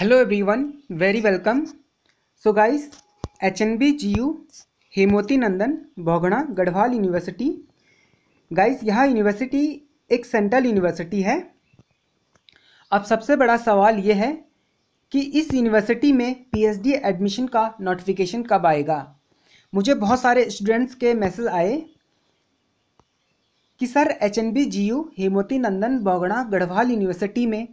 hello everyone very welcome so guys H N B G U Hemvati Nandan Bahuguna Garhwal university guys यह university एक central university है अब सबसे बड़ा सवाल ये है कि इस यूनिवर्सिटी में पीएचडी एडमिशन का नोटिफिकेशन कब आएगा मुझे बहुत सारे स्टूडेंट्स के मैसेज आए कि sir H N B G U Hemvati Nandan Bahuguna Garhwal university में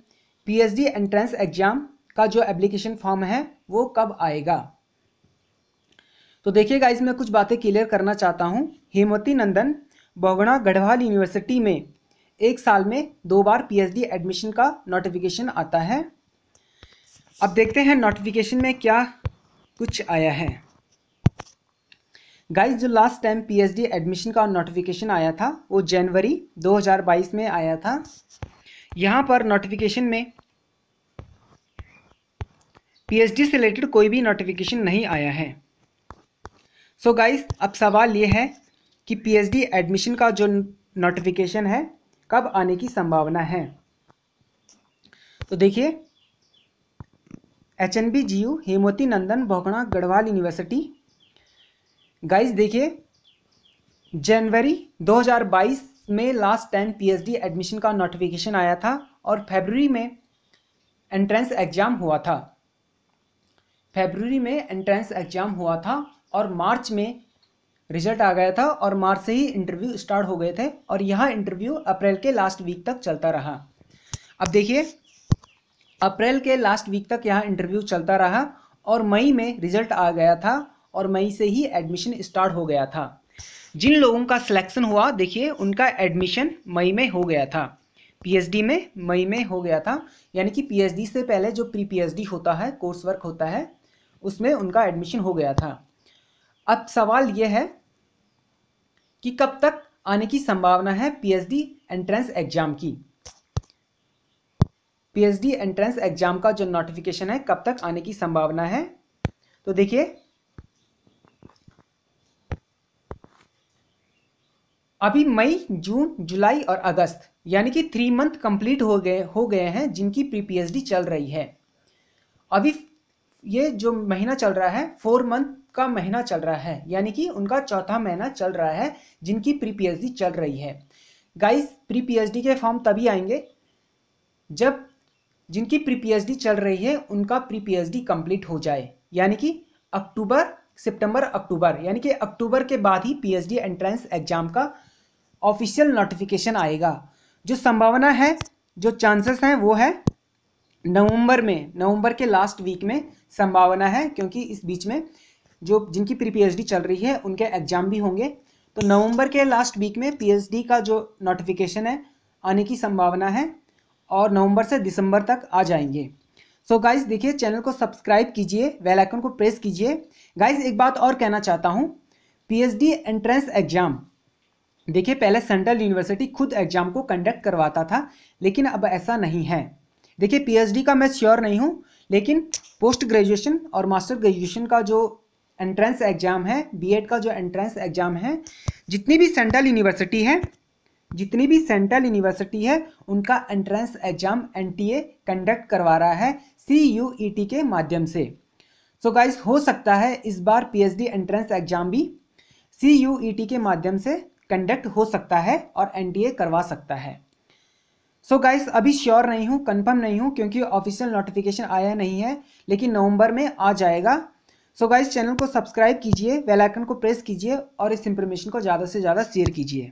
पीएचडी एंट्रेंस एग्ज़ाम का जो एप्लीकेशन फॉर्म है वो कब आएगा तो देखिए गाइस मैं कुछ बातें क्लियर करना चाहता हूँ हेमवती नंदन बौगणा गढ़वाल यूनिवर्सिटी में एक साल में दो बार पीएचडी एडमिशन का नोटिफिकेशन आता है अब देखते हैं नोटिफिकेशन में क्या कुछ आया है गाइस जो लास्ट टाइम पीएचडी एडमिशन का नोटिफिकेशन आया था वो जनवरी 2022 में आया था यहाँ पर नोटिफिकेशन में पीएचडी से रिलेटेड कोई भी नोटिफिकेशन नहीं आया है सो so गाइस अब सवाल ये है कि पीएचडी एडमिशन का जो नोटिफिकेशन है कब आने की संभावना है तो देखिए H N B G U Hemvati Nandan Bahuguna Garhwal university guys देखिए जनवरी 2022 में लास्ट टाइम पीएचडी एडमिशन का नोटिफिकेशन आया था और फेबररी में एंट्रेंस एग्ज़ाम हुआ था फेबररी में एंट्रेंस एग्ज़ाम हुआ था और मार्च में रिजल्ट आ गया था और मार्च से ही इंटरव्यू स्टार्ट हो गए थे और यह इंटरव्यू अप्रैल के लास्ट वीक तक चलता रहा अब देखिए अप्रैल के लास्ट वीक तक यह इंटरव्यू चलता रहा और मई में रिजल्ट आ गया था और मई से ही एडमिशन स्टार्ट हो गया था जिन लोगों का सिलेक्शन हुआ देखिए उनका एडमिशन मई में हो गया था पीएचडी में मई में हो गया था यानी कि पीएचडी से पहले जो प्री पीएचडी होता है कोर्स वर्क होता है उसमें उनका एडमिशन हो गया था अब सवाल यह है कि कब तक आने की संभावना है पीएचडी एंट्रेंस एग्जाम की पीएचडी एंट्रेंस एग्जाम का जो नोटिफिकेशन है कब तक आने की संभावना है तो देखिए अभी मई जून जुलाई और अगस्त यानी कि थ्री मंथ कंप्लीट हो गए हो गए हैं जिनकी प्री पीएचडी चल रही है अभी ये जो महीना चल रहा है फोर मंथ का महीना चल रहा है यानी कि उनका चौथा महीना चल रहा है जिनकी प्री पी चल रही है गाइस प्री पी के फॉर्म तभी आएंगे जब जिनकी प्री पी चल रही है उनका प्री पी कंप्लीट हो जाए यानी कि अक्टूबर सितंबर अक्टूबर यानी कि अक्टूबर के बाद ही पी एंट्रेंस एग्जाम का ऑफिशियल नोटिफिकेशन आएगा जो संभावना है जो चांसेस हैं वो है नवंबर में नवंबर के लास्ट वीक में संभावना है क्योंकि इस बीच में जो जिनकी प्री पी चल रही है उनके एग्जाम भी होंगे तो नवंबर के लास्ट वीक में पी का जो नोटिफिकेशन है आने की संभावना है और नवंबर से दिसंबर तक आ जाएंगे सो गाइज़ गाइस देखिए चैनल को सब्सक्राइब कीजिए वेल आइकन को प्रेस कीजिए गाइस एक बात और कहना चाहता हूँ पीएचडी एंट्रेंस एग्जाम देखिए पहले सेंट्रल यूनिवर्सिटी खुद एग्जाम को कंडक्ट करवाता था लेकिन अब ऐसा नहीं है देखिए पीएचडी का मैं श्योर नहीं हूँ लेकिन पोस्ट ग्रेजुएशन और मास्टर ग्रेजुएशन का जो एंट्रेंस एग्जाम है बीएड का जो एंट्रेंस एग्जाम है जितनी भी सेंट्रल यूनिवर्सिटी है जितनी भी सेंट्रल यूनिवर्सिटी है उनका एंट्रेंस एग्जाम एनटीए कंडक्ट करवा रहा है सी यू ई टी के माध्यम से सो so गाइस हो सकता है इस बार पीएचडी एंट्रेंस एग्जाम भी सी यू ई टी के माध्यम से कंडक्ट हो सकता है और एनटीए करवा सकता है सो so गाइस अभी श्योर नहीं हूँ कंफर्म नहीं हूँ क्योंकि ऑफिशियल नोटिफिकेशन आया नहीं है लेकिन नवंबर में आ जाएगा सो so गाइस चैनल को सब्सक्राइब कीजिए बेल आइकन को प्रेस कीजिए और इस इंफॉर्मेशन को ज़्यादा से ज़्यादा शेयर कीजिए